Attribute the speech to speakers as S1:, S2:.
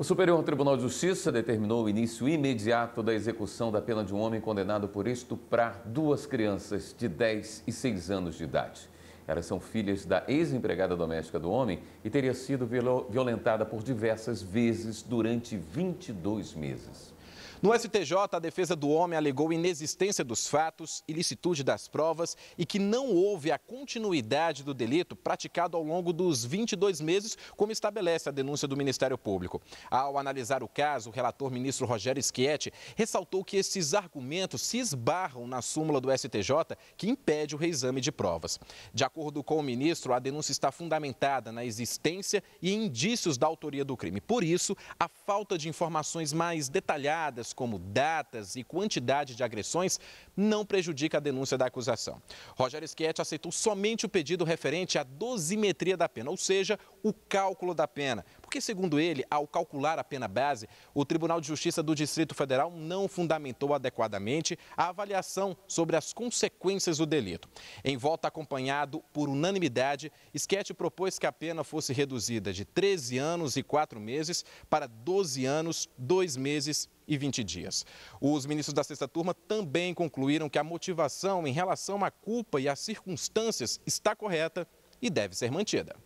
S1: O Superior Tribunal de Justiça determinou o início imediato da execução da pena de um homem condenado por estuprar duas crianças de 10 e 6 anos de idade. Elas são filhas da ex-empregada doméstica do homem e teria sido violentada por diversas vezes durante
S2: 22 meses. No STJ, a defesa do homem alegou inexistência dos fatos, ilicitude das provas e que não houve a continuidade do delito praticado ao longo dos 22 meses, como estabelece a denúncia do Ministério Público. Ao analisar o caso, o relator ministro Rogério Schietti ressaltou que esses argumentos se esbarram na súmula do STJ, que impede o reexame de provas. De acordo com o ministro, a denúncia está fundamentada na existência e indícios da autoria do crime. Por isso, a falta de informações mais detalhadas detalhes como datas e quantidade de agressões não prejudica a denúncia da acusação. Rogério Schietti aceitou somente o pedido referente à dosimetria da pena, ou seja, o cálculo da pena. Porque, segundo ele, ao calcular a pena base, o Tribunal de Justiça do Distrito Federal não fundamentou adequadamente a avaliação sobre as consequências do delito. Em volta acompanhado por unanimidade, Schietti propôs que a pena fosse reduzida de 13 anos e 4 meses para 12 anos, 2 meses e 20 dias. Os ministros da sexta turma também concluíram que a motivação em relação à culpa e às circunstâncias está correta e deve ser mantida.